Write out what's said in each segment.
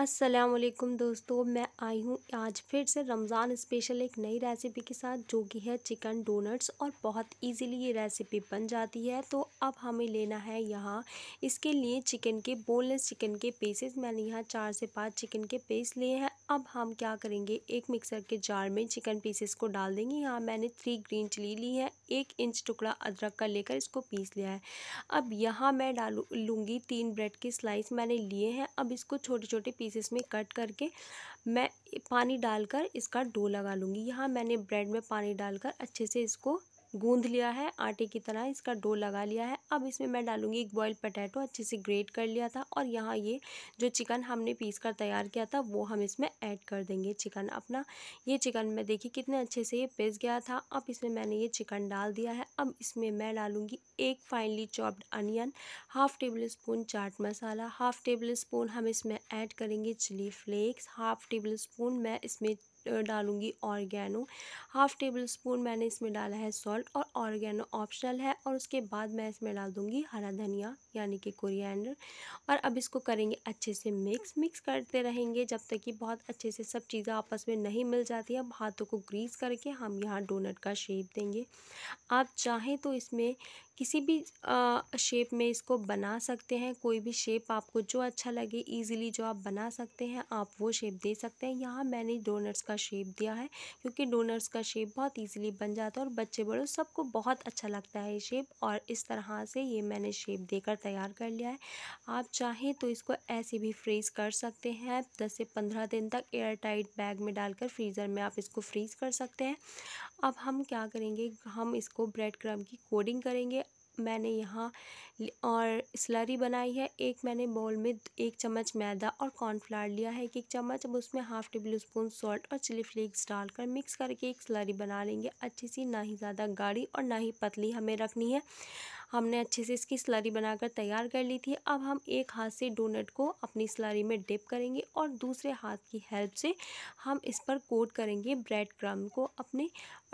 असलकुम दोस्तों मैं आई हूँ आज फिर से रमज़ान स्पेशल एक नई रेसिपी के साथ जो कि है चिकन डोनट्स और बहुत इजीली ये रेसिपी बन जाती है तो अब हमें लेना है यहाँ इसके लिए चिकन के बोनलेस चिकन के पीसेस मैंने यहाँ चार से पाँच चिकन के पीस लिए हैं अब हम क्या करेंगे एक मिक्सर के जार में चिकन पीसेस को डाल देंगे यहाँ मैंने थ्री ग्रीन चिली ली है एक इंच टुकड़ा अदरक का लेकर इसको पीस लिया है अब यहाँ मैं डालू लूँगी तीन ब्रेड के स्लाइस मैंने लिए हैं अब इसको छोटे छोटे पीसेस में कट करके मैं पानी डालकर इसका डो लगा लूँगी यहाँ मैंने ब्रेड में पानी डालकर अच्छे से इसको गूंद लिया है आटे की तरह इसका डो लगा लिया है अब इसमें मैं डालूंगी एक बॉयल पटैटो अच्छे से ग्रेट कर लिया था और यहाँ ये जो चिकन हमने पीस कर तैयार किया था वो हम इसमें ऐड कर देंगे चिकन अपना ये चिकन में देखिए कितने अच्छे से ये पिस गया था अब इसमें मैंने ये चिकन डाल दिया है अब इसमें मैं डालूँगी एक finally chopped onion half tablespoon chaat masala half tablespoon हम इसमें ऐड करेंगे chilli flakes half tablespoon मैं इसमें डालूँगी ऑर्गेनो हाफ़ टेबल स्पून मैंने इसमें डाला है सॉल्ट और ऑर्गेनो ऑप्शनल है और उसके बाद मैं इसमें डाल दूँगी हरा धनिया यानी कि कोरिएंडर और अब इसको करेंगे अच्छे से मिक्स मिक्स करते रहेंगे जब तक कि बहुत अच्छे से सब चीज़ें आपस में नहीं मिल जाती अब हाथों को ग्रीस करके हम यहाँ डोनट का शेप देंगे आप चाहें तो इसमें किसी भी शेप में इसको बना सकते हैं कोई भी शेप आपको जो अच्छा लगे इजीली जो आप बना सकते हैं आप वो शेप दे सकते हैं यहाँ मैंने डोनर्स का शेप दिया है क्योंकि डोनर्स का शेप बहुत इजीली बन जाता है और बच्चे बड़ों सबको बहुत अच्छा लगता है ये शेप और इस तरह से ये मैंने शेप देकर तैयार कर लिया है आप चाहें तो इसको ऐसे भी फ्रीज़ कर सकते हैं दस से पंद्रह दिन तक एयर टाइट बैग में डालकर फ्रीज़र में आप इसको फ्रीज़ कर सकते हैं अब हम क्या करेंगे हम इसको ब्रेड क्रम की कोडिंग करेंगे मैंने यहाँ और स्लरी बनाई है एक मैंने बाउल में एक चम्मच मैदा और कॉर्नफ्लावर लिया है एक एक चम्मच अब उसमें हाफ़ टेबल स्पून सॉल्ट और चिली फ्लेक्स डालकर मिक्स करके एक स्लरी बना लेंगे अच्छी सी ना ही ज़्यादा गाढ़ी और ना ही पतली हमें रखनी है हमने अच्छे से इसकी स्लरी बनाकर तैयार कर ली थी अब हम एक हाथ से डोनट को अपनी स्लरी में डिप करेंगे और दूसरे हाथ की हेल्प से हम इस पर कोट करेंगे ब्रेड क्रम को अपने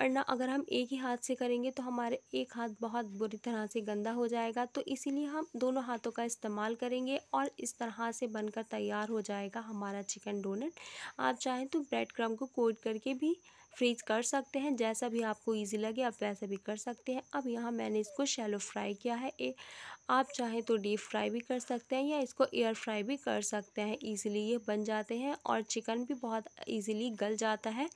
वरना अगर हम एक ही हाथ से करेंगे तो हमारे एक हाथ बहुत बुरी तरह से गंदा हो जाएगा तो इसीलिए हम दोनों हाथों का इस्तेमाल करेंगे और इस तरह से बनकर तैयार हो जाएगा हमारा चिकन डोनट आप चाहें तो ब्रेड क्रम को कोट करके भी फ्रीज कर सकते हैं जैसा भी आपको ईजी लगे आप वैसा भी कर सकते हैं अब यहाँ मैंने इसको शैलो फ्राई किया है ए, आप चाहें तो डीप फ्राई भी कर सकते हैं या इसको एयर फ्राई भी कर सकते हैं ईजिली ये बन जाते हैं और चिकन भी बहुत ईजिली गल जाता है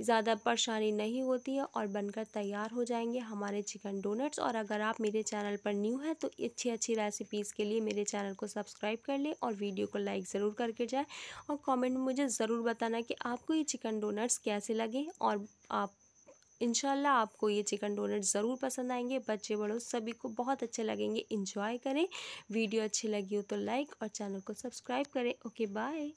ज़्यादा परेशानी नहीं होती है और बनकर तैयार हो जाएंगे हमारे चिकन डोनट्स और अगर आप मेरे चैनल पर न्यू हैं तो अच्छी अच्छी रेसिपीज़ के लिए मेरे चैनल को सब्सक्राइब कर लें और वीडियो को लाइक ज़रूर करके जाएँ और कॉमेंट में मुझे ज़रूर बताना कि आपको ये चिकन डोनट्स कैसे लगे और आप इनशाला आपको ये चिकन डोनट ज़रूर पसंद आएंगे बच्चे बड़ों सभी को बहुत अच्छे लगेंगे इन्जॉय करें वीडियो अच्छी लगी हो तो लाइक और चैनल को सब्सक्राइब करें ओके बाय